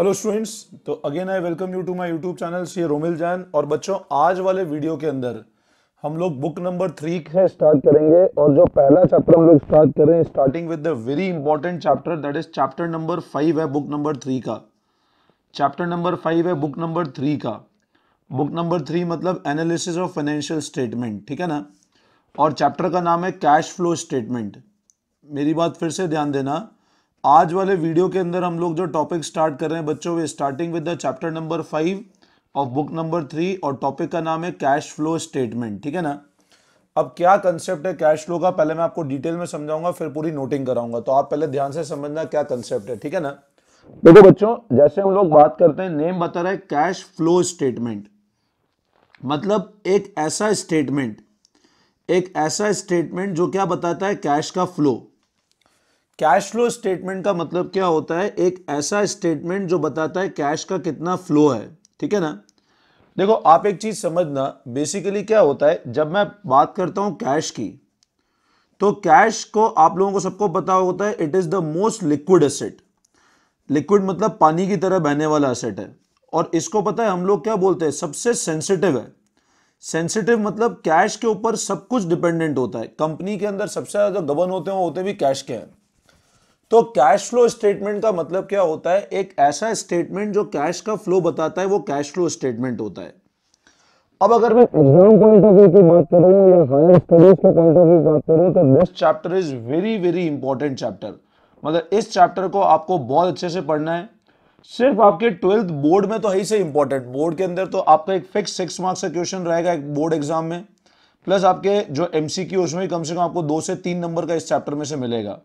hello students तो again I welcome you to my YouTube channel C Romil Jain और बच्चों आज वाले वीडियो के अंदर हम लोग बुक नंबर थ्री से स्टार्ट करेंगे और जो पहला चैप्टर हम लोग स्टार्ट कर रहे हैं starting with the very important chapter that is chapter number five है बुक नंबर थ्री का चैप्टर नंबर फाइव है बुक नंबर थ्री का बुक नंबर थ्री मतलब एनालिसिस ऑफ फाइनेंशियल स्टेटमेंट ठीक है ना और चैप्टर का नाम है कैश फ्लो स्टेटमेंट मेरी बात फिर से ध्यान देना आज वाले वीडियो के अंदर हम लोग जो टॉपिक स्टार्ट कर रहे हैं बच्चों we starting with the chapter number five of book number three और टॉपिक का नाम है कैश फ्लो स्टेटमेंट ठीक है ना अब क्या कंसेप्ट है कैश फ्लो का पहले मैं आपको डिटेल में समझाऊंगा फिर पूरी नोटिंग कराऊंगा तो आप पहले ध्यान से समझना क्या कंसेप्ट है ठीक है ना देखो बच्चों जैसे हम लोग बात करते हैं नेम बता रहा है कैश फ्लो स्टेटमेंट मतलब एक ऐसा स्टेटमेंट एक ऐसा स्टेटमेंट जो क्या बताता है कैश का फ्लो कैश फ्लो स्टेटमेंट का मतलब क्या होता है एक ऐसा स्टेटमेंट जो बताता है कैश का कितना फ्लो है ठीक है ना देखो आप एक चीज समझना बेसिकली क्या होता है जब मैं बात करता हूं कैश की तो कैश को आप लोगों को सबको पता होता है it is the most liquid asset liquid मतलब पानी की तरह बहने वाला एसेट है और इसको पता है हम लोग क्या बोलते हैं सबसे सेंसिटिव है सेंसिटिव मतलब कैश के ऊपर सब कुछ डिपेंडेंट होता है कंपनी के अंदर सबसे ज्यादा गबन होते हैं होते भी कैश के हैं तो कैश फ्लो स्टेटमेंट का मतलब क्या होता है एक ऐसा स्टेटमेंट जो कैश का फ्लो बताता है वो कैश फ्लो स्टेटमेंट होता है अब अगर मैं एग्जाम पॉइंट ऑफ व्यू की बात करूं या हायर स्टडीज के पॉइंट ऑफ व्यू बात करूं तो this chapter is very very important chapter मतलब इस चैप्टर को आपको बहुत अच्छे से पढ़ना है सिर्फ आपके ट्वेल्थ बोर्ड में तो है ही से इंपॉर्टेंट बोर्ड के अंदर तो आपका एक फिक्स सिक्स मार्क्स का क्वेश्चन रहेगा एक बोर्ड एग्जाम में प्लस आपके जो एमसीक्यू उसमें कम से कम आपको दो से तीन नंबर का इस चैप्टर में से मिलेगा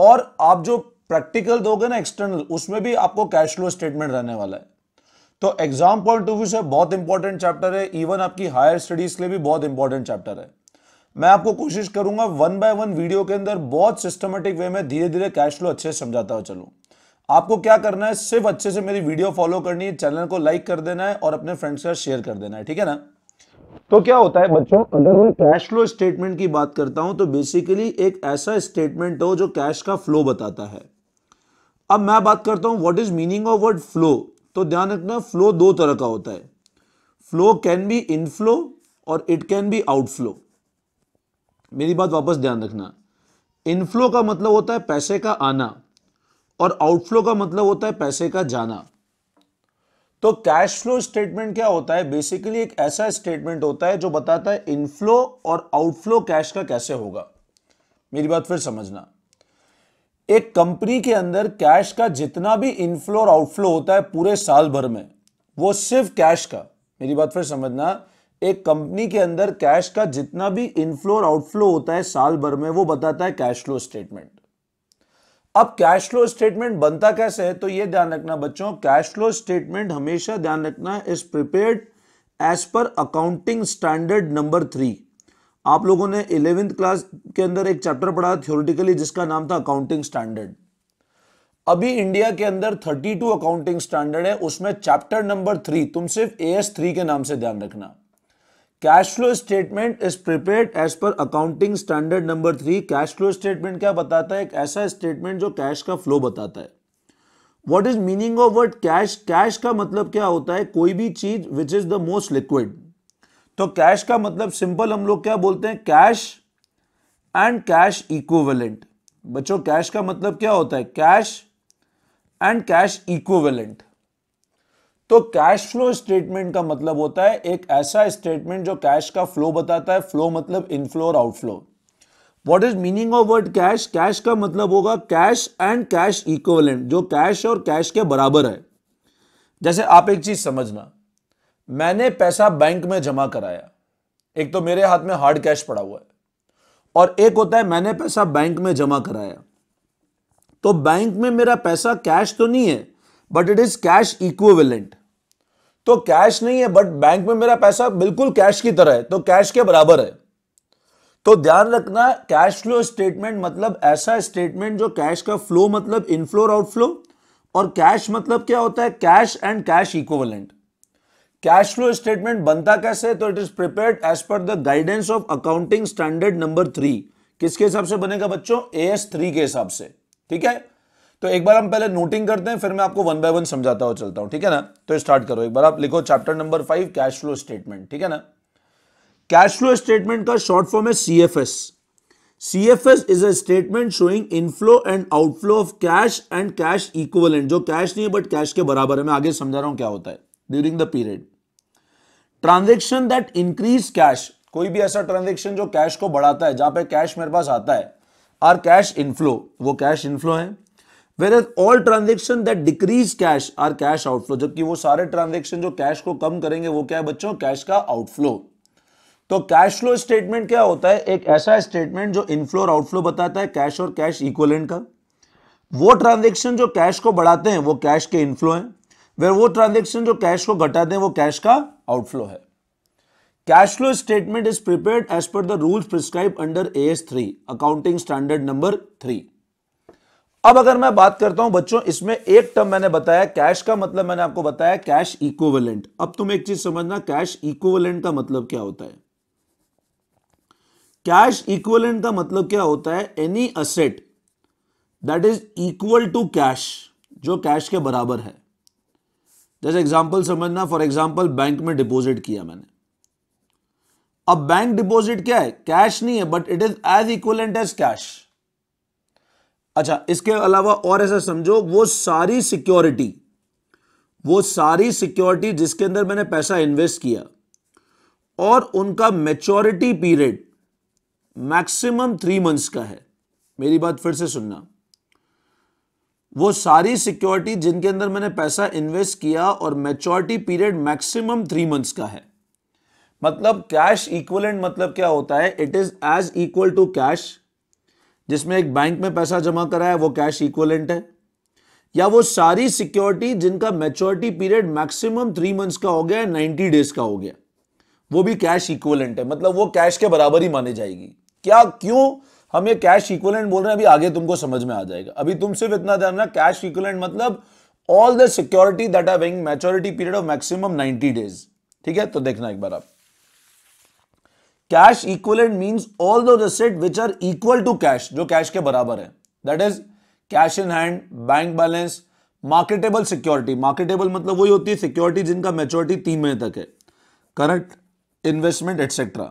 और आप जो प्रैक्टिकल दोगे ना एक्सटर्नल उसमें भी आपको कैश फ्लो स्टेटमेंट रहने वाला है तो एग्जाम पॉइंट ऑफ व्यू से बहुत इंपॉर्टेंट चैप्टर है इवन आपकी हायर स्टडीज के लिए भी बहुत इंपॉर्टेंट चैप्टर है मैं आपको कोशिश करूंगा वन बाय वन वीडियो के अंदर बहुत सिस्टमेटिक वे में धीरे धीरे कैश फ्लो अच्छे से समझाता हुआ चलो आपको क्या करना है सिर्फ अच्छे से मेरी वीडियो फॉलो करनी है चैनल को लाइक कर देना है और अपने फ्रेंड्स के साथ शेयर कर देना है ठीक है ना तो क्या होता है बच्चों अगर मैं कैश फ्लो स्टेटमेंट की बात करता हूं तो बेसिकली एक ऐसा स्टेटमेंट हो जो कैश का फ्लो बताता है अब मैं बात करता हूं what is meaning of word flow तो ध्यान रखना फ्लो दो तरह का होता है फ्लो कैन बी इनफ्लो और इट कैन बी आउटफ्लो मेरी बात वापस ध्यान रखना इनफ्लो का मतलब होता है पैसे का आना और आउटफ्लो का मतलब होता है पैसे का जाना तो कैश फ्लो स्टेटमेंट क्या होता है बेसिकली एक ऐसा स्टेटमेंट होता है जो बताता है इनफ्लो और आउटफ्लो कैश का कैसे होगा मेरी बात फिर समझना एक कंपनी के अंदर कैश का जितना भी इनफ्लो और आउटफ्लो होता है पूरे साल भर में वो सिर्फ कैश का मेरी बात फिर समझना एक कंपनी के अंदर कैश का जितना भी इनफ्लो और आउटफ्लो होता है साल भर में वो बताता है कैश फ्लो स्टेटमेंट अब कैश फ्लो स्टेटमेंट बनता कैसे है तो ये ध्यान रखना बच्चों कैश फ्लो स्टेटमेंट हमेशा ध्यान रखना is prepared as per accounting standard number three आप लोगों ने इलेवेंथ क्लास के अंदर एक चैप्टर पढ़ा थियोरिटिकली जिसका नाम था अकाउंटिंग स्टैंडर्ड अभी इंडिया के अंदर 32 अकाउंटिंग स्टैंडर्ड है उसमें चैप्टर नंबर थ्री तुम सिर्फ ए एस थ्री के नाम से ध्यान रखना cash flow statement is prepared as per accounting standard number three cash flow statement क्या बताता है एक ऐसा स्टेटमेंट जो कैश का फ्लो बताता है what is meaning of word cash cash का मतलब क्या होता है कोई भी चीज which is the most liquid तो कैश का मतलब सिंपल हम लोग क्या बोलते हैं कैश एंड कैश इक्विवेलेंट बच्चों कैश का मतलब क्या होता है कैश एंड कैश इक्विवेलेंट तो कैश फ्लो स्टेटमेंट का मतलब होता है एक ऐसा स्टेटमेंट जो कैश का फ्लो बताता है फ्लो मतलब इनफ्लो और outflow what is meaning of word cash cash का मतलब होगा कैश एंड कैश इक्वलेंट जो कैश और कैश के बराबर है जैसे आप एक चीज समझना मैंने पैसा बैंक में जमा कराया एक तो मेरे हाथ में हार्ड कैश पड़ा हुआ है और एक होता है मैंने पैसा बैंक में जमा कराया तो बैंक में मेरा पैसा कैश तो नहीं है but it is cash equivalent तो कैश नहीं है बट बैंक में मेरा पैसा बिल्कुल कैश की तरह है तो कैश के बराबर है तो ध्यान रखना कैश फ्लो स्टेटमेंट मतलब ऐसा स्टेटमेंट जो कैश का फ्लो मतलब इनफ्लो और आउटफ्लो और कैश मतलब क्या होता है cash and cash equivalent cash flow statement बनता कैसे तो it is prepared as per the guidance of accounting standard number three किसके हिसाब से बनेगा बच्चों ए एस थ्री के हिसाब से ठीक है तो एक बार हम पहले नोटिंग करते हैं फिर मैं आपको वन बाय वन समझाता हुआ चलता हूं ठीक है ना तो स्टार्ट करो एक बार आप लिखो chapter number five cash flow statement ठीक है ना कैश फ्लो स्टेटमेंट का शॉर्ट फॉर्म है C F S C F S is a statement showing inflow and outflow of cash and cash equal जो कैश नहीं है बट कैश के बराबर है मैं आगे समझा रहा हूं क्या होता है during the period transaction that increase cash कोई भी ऐसा ट्रांजेक्शन जो कैश को बढ़ाता है जहां पे कैश मेरे पास आता है आर कैश इनफ्लो वो कैश इनफ्लो है where all transaction that decrease cash are cash outflow जबकि वो सारे ट्रांजेक्शन जो कैश को कम करेंगे वो क्या है बच्चों कैश का आउटफ्लो तो कैश फ्लो स्टेटमेंट क्या होता है एक ऐसा स्टेटमेंट जो इनफ्लो और आउटफ्लो बताता है कैश और कैश इक्वलेंट का वो ट्रांजेक्शन जो कैश को बढ़ाते हैं वो कैश के इनफ्लो हैं वेर वो ट्रांजेक्शन जो कैश को घटाते हैं वो कैश का आउटफ्लो है cash flow statement is prepared as per the rules prescribe under A S three accounting standard number three अब अगर मैं बात करता हूं बच्चों इसमें एक टर्म मैंने बताया कैश का मतलब मैंने आपको बताया कैश इक्विवेलेंट अब तुम एक चीज समझना कैश इक्विवेलेंट का मतलब क्या होता है कैश इक्विवेलेंट का मतलब क्या होता है any asset that is equal to cash जो कैश के बराबर है जैसे एग्जांपल समझना फॉर एग्जांपल बैंक में डिपॉजिट किया मैंने अब बैंक डिपॉजिट क्या है कैश नहीं है but it is as equivalent as cash अच्छा इसके अलावा और ऐसा समझो वो सारी सिक्योरिटी वो सारी सिक्योरिटी जिसके अंदर मैंने पैसा इन्वेस्ट किया और उनका maturity period maximum three months का है मेरी बात फिर से सुनना वो सारी सिक्योरिटी जिनके अंदर मैंने पैसा इन्वेस्ट किया और maturity period maximum three months का है मतलब कैश इक्वलेंट मतलब क्या होता है it is as equal to cash जिसमें एक बैंक में पैसा जमा करा है वो कैश इक्वलेंट है या वो सारी सिक्योरिटी जिनका maturity period maximum three months का हो गया नाइनटी नाइन्टी डेज का हो गया वो भी कैश इक्वलेंट है मतलब वो कैश के बराबर ही माने जाएगी क्या क्यों हम ये कैश इक्वलेंट बोल रहे हैं अभी आगे तुमको समझ में आ जाएगा अभी तुम सिर्फ इतना जानना कैश इक्वलेंट मतलब all the security that are having maturity period of maximum 90 days ठीक है तो देखना एक बार आप cash equivalent means all those asset which are equal to cash जो कैश के बराबर है that is cash in hand bank balance marketable security marketable मतलब वही होती है सिक्योरिटी जिनका मेच्योरिटी तीन महीने तक है करंट इन्वेस्टमेंट एटसेट्रा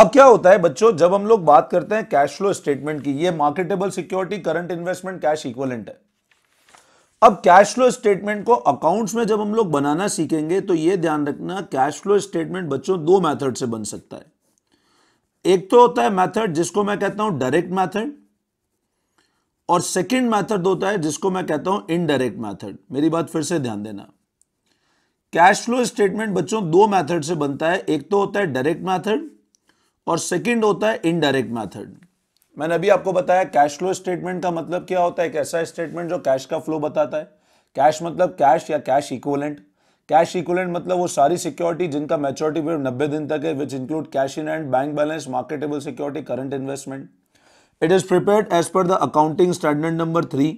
अब क्या होता है बच्चों जब हम लोग बात करते हैं कैश फ्लो स्टेटमेंट की ये marketable security current investment cash equivalent है अब कैश फ्लो स्टेटमेंट को अकाउंट्स में जब हम लोग बनाना सीखेंगे तो ये ध्यान रखना कैश फ्लो स्टेटमेंट बच्चों दो मेथड से बन सकता है एक तो होता है मेथड जिसको मैं कहता हूं डायरेक्ट मेथड और सेकंड मेथड होता है जिसको मैं कहता हूं इनडायरेक्ट मेथड मेरी बात फिर से ध्यान देना कैश फ्लो स्टेटमेंट बच्चों दो मैथड से बनता है एक तो होता है डायरेक्ट मैथड और सेकेंड होता है इनडायरेक्ट मैथड मैंने अभी आपको बताया कैश फ्लो स्टेटमेंट का मतलब क्या होता है एक ऐसा स्टेटमेंट जो कैश का फ्लो बताता है कैश मतलब कैश या कैश इक्वलेंट कैश इक्वलेंट मतलब वो सारी सिक्योरिटी जिनका मेच्योरिटी पीरियड नब्बे दिन तक है which include cash in and bank balance marketable security current investment it is prepared as per the accounting standard number three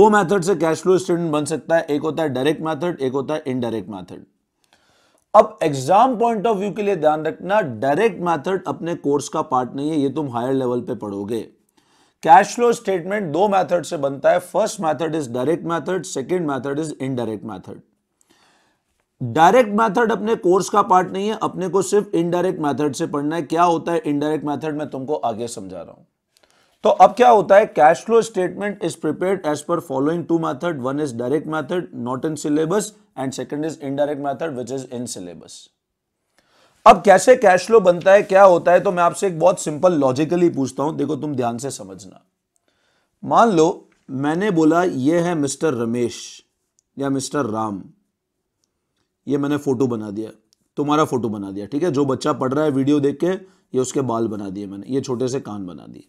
दो मेथड से कैश फ्लो स्टेटमेंट बन सकता है एक होता है डायरेक्ट मेथड एक होता है इनडायरेक्ट मेथड अब एग्जाम पॉइंट ऑफ व्यू के लिए ध्यान रखना डायरेक्ट मेथड अपने कोर्स का पार्ट नहीं है ये तुम हायर लेवल पे पढ़ोगे कैश फ्लो स्टेटमेंट दो मेथड से बनता है first method is direct method second method is indirect method direct method अपने कोर्स का पार्ट नहीं है अपने को सिर्फ इनडायरेक्ट मेथड से पढ़ना है क्या होता है इनडायरेक्ट मेथड मैं तुमको आगे समझा रहा हूं तो अब क्या होता है cash flow statement is prepared as per following two method one is direct method not in syllabus and second is indirect method which is in syllabus अब कैसे कैश फ्लो बनता है क्या होता है तो मैं आपसे एक बहुत सिंपल लॉजिकली पूछता हूं देखो तुम ध्यान से समझना मान लो मैंने बोला ये है मिस्टर रमेश या मिस्टर राम ये मैंने फोटो बना दिया तुम्हारा फोटो बना दिया ठीक है जो बच्चा पढ़ रहा है वीडियो देख के ये उसके बाल बना दिए मैंने ये छोटे से कान बना दिए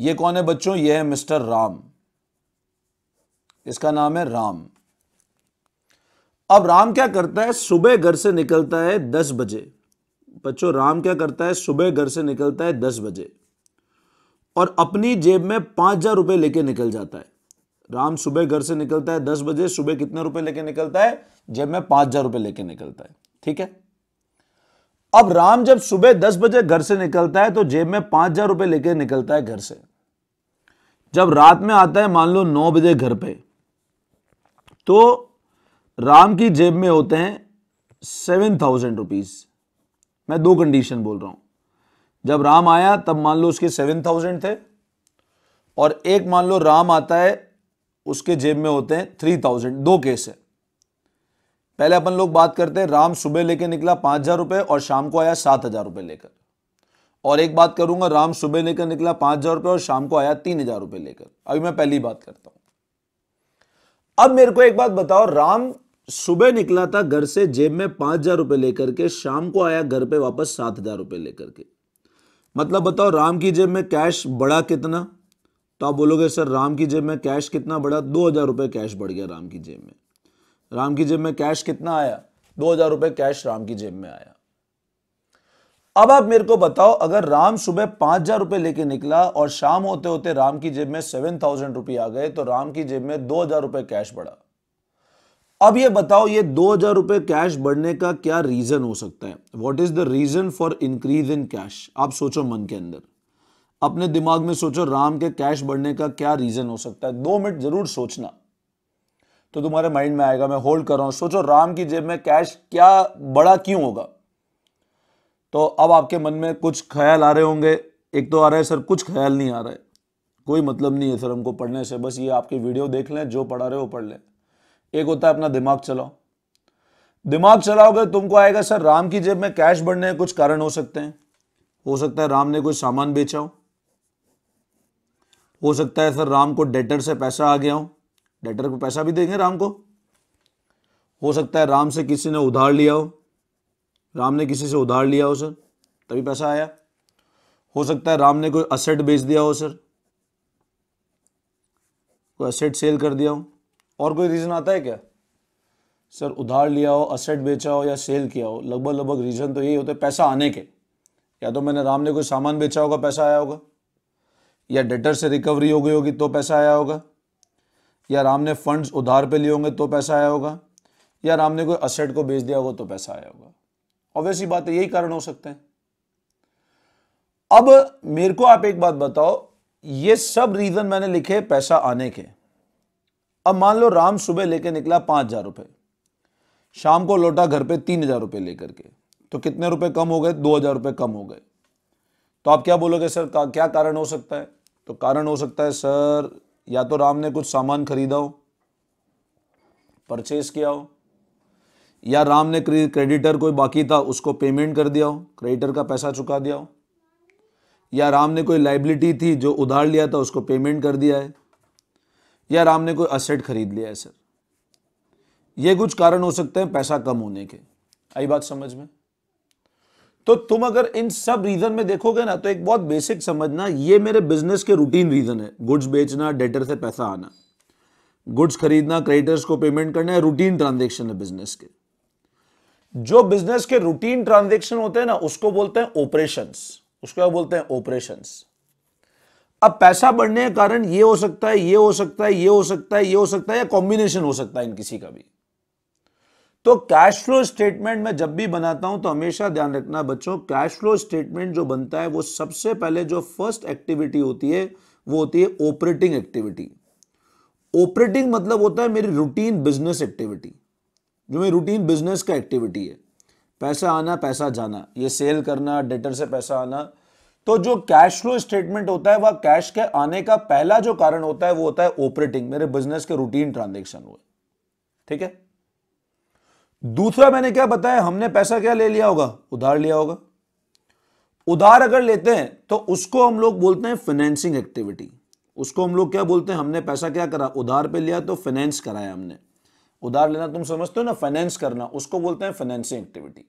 ये कौन है बच्चों ये है मिस्टर राम इसका नाम है राम अब राम क्या करता है सुबह घर से निकलता है दस बजे बच्चों राम क्या करता है सुबह घर से निकलता है दस बजे और अपनी जेब में पांच हजार रुपए लेके निकल जाता है राम सुबह घर से निकलता है दस बजे सुबह कितने रुपए लेके निकलता है जेब में पांच हजार रुपए लेके निकलता है ठीक है अब राम जब सुबह दस बजे घर से निकलता है तो जेब में पांच हजार रुपए लेकर निकलता है घर से जब रात में आता है मान लो नौ बजे घर पे तो राम की जेब में होते हैं सेवन थाउजेंड रुपीज मैं दो कंडीशन बोल रहा हूं जब राम आया तब मान लो उसके सेवन थाउजेंड थे और एक मान लो राम आता है उसके जेब में होते हैं थ्री थाउजेंड दो केस है पहले अपन लोग बात करते हैं राम सुबह लेके निकला पांच हज़ार रुपये और शाम को आया सात हज़ार रुपये लेकर और एक बात करूंगा राम सुबह लेकर निकला पांच हज़ार रुपए और शाम को आया तीन हज़ार रुपए लेकर अभी मैं पहली बात करता हूं अब मेरे को एक बात बताओ राम सुबह निकला था घर से जेब में पांच हज़ार रुपए लेकर के शाम को आया घर पे वापस सात हज़ार रुपए लेकर के मतलब बताओ राम की जेब में कैश बढ़ा कितना तो आप बोलोगे सर राम की जेब में कैश कितना बढ़ा दो हज़ार रुपए कैश बढ़ गया राम की जेब में राम की जेब में कैश कितना आया दो हजार रुपये कैश राम की जेब में आया अब आप मेरे को बताओ अगर राम सुबह पांच हजार रुपए लेके निकला और शाम होते होते राम की जेब में सेवन थाउजेंड रुपये आ गए तो राम की जेब में दो हजार रुपए कैश बढ़ा अब ये बताओ ये दो हजार रुपये कैश बढ़ने का क्या रीजन हो सकता है what is the reason for increase in cash आप सोचो मन के अंदर अपने दिमाग में सोचो राम के कैश बढ़ने का क्या रीजन हो सकता है दो मिनट जरूर सोचना तो तुम्हारे माइंड में आएगा मैं होल्ड कर रहा हूं सोचो राम की जेब में कैश क्या बड़ा क्यों होगा तो अब आपके मन में कुछ ख्याल आ रहे होंगे एक तो आ रहा है सर कुछ ख्याल नहीं आ रहा है कोई मतलब नहीं है सर हमको पढ़ने से बस ये आपकी वीडियो देख लें जो पढ़ा रहे हो पढ़ लें एक होता है अपना दिमाग चलाओ दिमाग चलाओगे तुमको आएगा सर राम की जेब में कैश बढ़ने के कुछ कारण हो सकते हैं हो सकता है राम ने कोई सामान बेचा हो हो सकता है सर राम को डेटर से पैसा आ गया हो डेटर को पैसा भी देंगे राम को हो सकता है राम से किसी ने उधार लिया हो राम ने किसी से उधार लिया हो सर तभी पैसा आया हो सकता है राम ने कोई असेट बेच दिया हो सर कोई असेट सेल कर दिया हो और कोई रीज़न आता है क्या सर उधार लिया हो असेट बेचा हो या सेल किया हो लगभग लगभग रीज़न तो यही होता है पैसा आने के या तो मैंने राम ने कोई सामान बेचा होगा पैसा आया होगा या डेटर से रिकवरी हो गई होगी तो पैसा आया होगा या राम ने फंड्स उधार पे लिए होंगे तो पैसा आया होगा या राम ने कोई असेट को बेच दिया होगा तो पैसा आया होगा ही बात है यही कारण हो सकते हैं अब मेरे को आप एक बात बताओ ये सब रीजन मैंने लिखे पैसा आने के अब मान लो राम सुबह लेके निकला पांच हजार रुपए शाम को लौटा घर पे तीन हजार रुपए लेकर के तो कितने रुपए कम हो गए दो हजार रुपए कम हो गए तो आप क्या बोलोगे सर का, क्या कारण हो सकता है तो कारण हो सकता है सर या तो राम ने कुछ सामान खरीदा हो परचेज किया हो या राम ने क्रेडिटर कोई बाकी था उसको पेमेंट कर दिया हो क्रेडिटर का पैसा चुका दिया हो या राम ने कोई लाइबिलिटी थी जो उधार लिया था उसको पेमेंट कर दिया है या राम ने कोई असेट खरीद लिया है सर ये कुछ कारण हो सकते हैं पैसा कम होने के आई बात समझ में तो तुम अगर इन सब रीजन में देखोगे ना तो एक बहुत बेसिक समझना ये मेरे बिजनेस के रूटीन रीजन है गुड्स बेचना डेटर से पैसा आना गुड्स खरीदना क्रेडिटर्स को पेमेंट करना है रूटीन ट्रांजेक्शन है बिजनेस के जो बिजनेस के रूटीन ट्रांजेक्शन होते हैं ना उसको बोलते हैं ऑपरेशन उसको क्या बोलते हैं ऑपरेशन अब पैसा बढ़ने के कारण ये हो सकता है ये हो सकता है ये हो सकता है ये हो सकता है या कॉम्बिनेशन हो सकता है इन किसी का भी तो कैश फ्लो स्टेटमेंट में जब भी बनाता हूं तो हमेशा ध्यान रखना बच्चों कैश फ्लो स्टेटमेंट जो बनता है वो सबसे पहले जो फर्स्ट एक्टिविटी होती है वो होती है ऑपरेटिंग एक्टिविटी ऑपरेटिंग मतलब होता है मेरी रूटीन बिजनेस एक्टिविटी जो मेरी रूटीन बिजनेस का एक्टिविटी है पैसा आना पैसा जाना ये सेल करना डेटर से पैसा आना तो जो कैश फ्लो स्टेटमेंट होता है वह कैश के आने का पहला जो कारण होता है वो होता है ऑपरेटिंग मेरे बिजनेस के रूटीन ट्रांजेक्शन हुए ठीक है दूसरा मैंने क्या बताया हमने पैसा क्या ले लिया होगा उधार लिया होगा उधार अगर लेते हैं तो उसको हम लोग बोलते हैं फाइनेंसिंग एक्टिविटी उसको हम लोग क्या बोलते हैं हमने पैसा क्या करा उधार पे लिया तो फाइनेंस कराया हमने उधार लेना तुम समझते हो ना फाइनेंस करना उसको बोलते हैं फाइनेंसिंग एक्टिविटी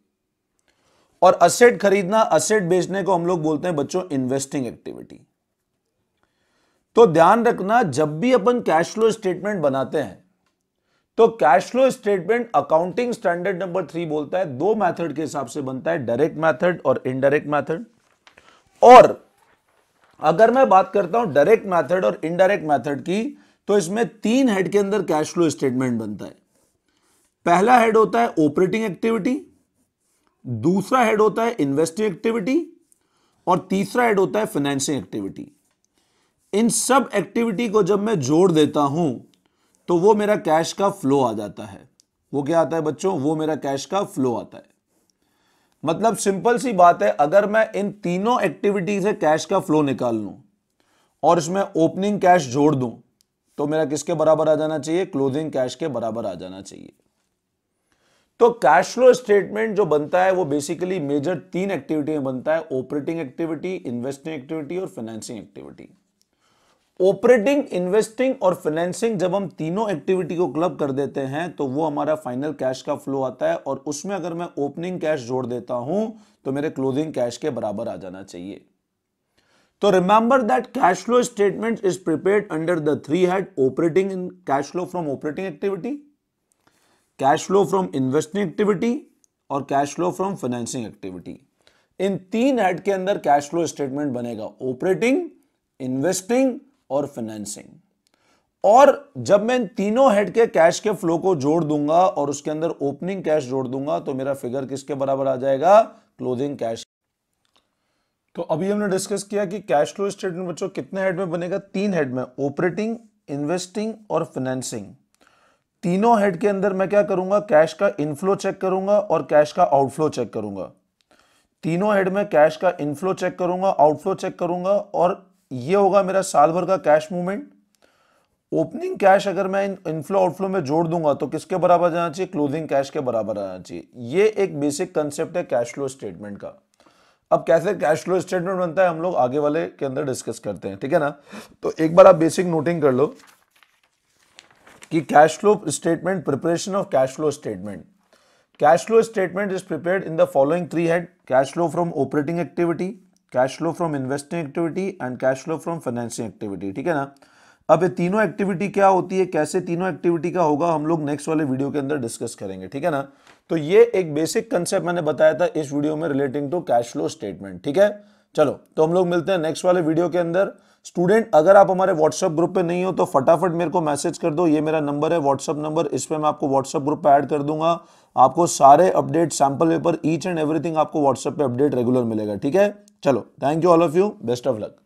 और असेट खरीदना असेट बेचने को हम लोग बोलते हैं बच्चों इन्वेस्टिंग एक्टिविटी तो ध्यान रखना जब भी अपन कैश फ्लो स्टेटमेंट बनाते हैं तो cash flow statement accounting standard number three बोलता है दो मेथड के हिसाब से बनता है डायरेक्ट मेथड और इनडायरेक्ट मेथड और अगर मैं बात करता हूं डायरेक्ट मेथड और इनडायरेक्ट मेथड की तो इसमें तीन हेड के अंदर कैश फ्लो स्टेटमेंट बनता है पहला हेड होता है ऑपरेटिंग एक्टिविटी दूसरा हेड होता है इन्वेस्टिंग एक्टिविटी और तीसरा हेड होता है फाइनेंसिंग एक्टिविटी इन सब एक्टिविटी को जब मैं जोड़ देता हूं तो वो मेरा कैश का फ्लो आ जाता है वो क्या आता है बच्चों वो मेरा कैश का फ्लो आता है मतलब सिंपल सी बात है अगर मैं इन तीनों एक्टिविटी से कैश का फ्लो निकाल लू और इसमें ओपनिंग कैश जोड़ दूं तो मेरा किसके बराबर आ जाना चाहिए क्लोजिंग कैश के बराबर आ जाना चाहिए तो कैश फ्लो स्टेटमेंट जो बनता है वो बेसिकली मेजर तीन एक्टिविटी में बनता है ऑपरेटिंग एक्टिविटी इन्वेस्टिंग एक्टिविटी और फाइनेंसिंग एक्टिविटी ऑपरेटिंग इन्वेस्टिंग और फाइनेंसिंग जब हम तीनों एक्टिविटी को क्लब कर देते हैं तो वो हमारा फाइनल कैश का फ्लो आता है और उसमें अगर मैं ओपनिंग कैश जोड़ देता हूं तो मेरे क्लोजिंग कैश के बराबर आ जाना चाहिए तो remember that cash flow statement is prepare under the three head operating in cash flow from operating activity cash flow from investing activity और cash flow from financing activity इन तीन हेड के अंदर कैश फ्लो स्टेटमेंट बनेगा operating investing और financing और जब मैं इन तीनों हेड के कैश के फ्लो को जोड़ दूंगा और उसके अंदर ओपनिंग कैश जोड़ दूंगा तो मेरा फिगर किसके बराबर आ जाएगा क्लोजिंग कैश तो अभी हमने डिस्कस किया कि कैश फ्लो स्टेटमेंट बच्चों कितने हेड में बनेगा तीन हेड में ऑपरेटिंग इन्वेस्टिंग और फाइनेंसिंग तीनों हेड के अंदर मैं क्या करूंगा कैश का इनफ्लो चेक करूंगा और कैश का आउटफ्लो चेक करूंगा तीनों हेड में कैश का इनफ्लो चेक करूंगा आउटफ्लो चेक करूंगा और ये होगा मेरा साल भर का कैश मूवमेंट ओपनिंग कैश अगर मैं इनफ्लो आउटफ्लो में जोड़ दूंगा तो किसके बराबर जाना चाहिए क्लोजिंग कैश के बराबर आना चाहिए ये एक बेसिक कंसेप्ट है कैश फ्लो स्टेटमेंट का अब कैसे कैश फ्लो स्टेटमेंट बनता है हम लोग आगे वाले के अंदर डिस्कस करते हैं ठीक है ना तो एक बार आप बेसिक नोटिंग कर लो कि cash flow statement preparation of cash flow statement cash flow statement is prepared in the following three head cash flow from operating activity cash flow from investing activity and cash flow from financing activity ठीक है ना अब ये तीनों activity क्या होती है कैसे तीनों एक्टिविटी का होगा हम लोग नेक्स्ट वाले वीडियो के अंदर डिस्कस करेंगे ठीक है ना तो ये एक बेसिक कंसेप्ट मैंने बताया था इस वीडियो में relating to cash flow statement ठीक है चलो तो हम लोग मिलते हैं नेक्स्ट वाले वीडियो के अंदर स्टूडेंट अगर आप हमारे व्हाट्सएप ग्रुप पे नहीं हो तो फटाफट मेरे को मैसेज कर दो ये मेरा नंबर है व्हाट्सअप नंबर इस पर मैं आपको व्हाट्सअप ग्रुप पे ऐड कर दूंगा आपको सारे update sample paper each and everything आपको व्हाट्सअप पे अपडेट रेगुलर मिलेगा ठीक है चलो thank you all of you best of luck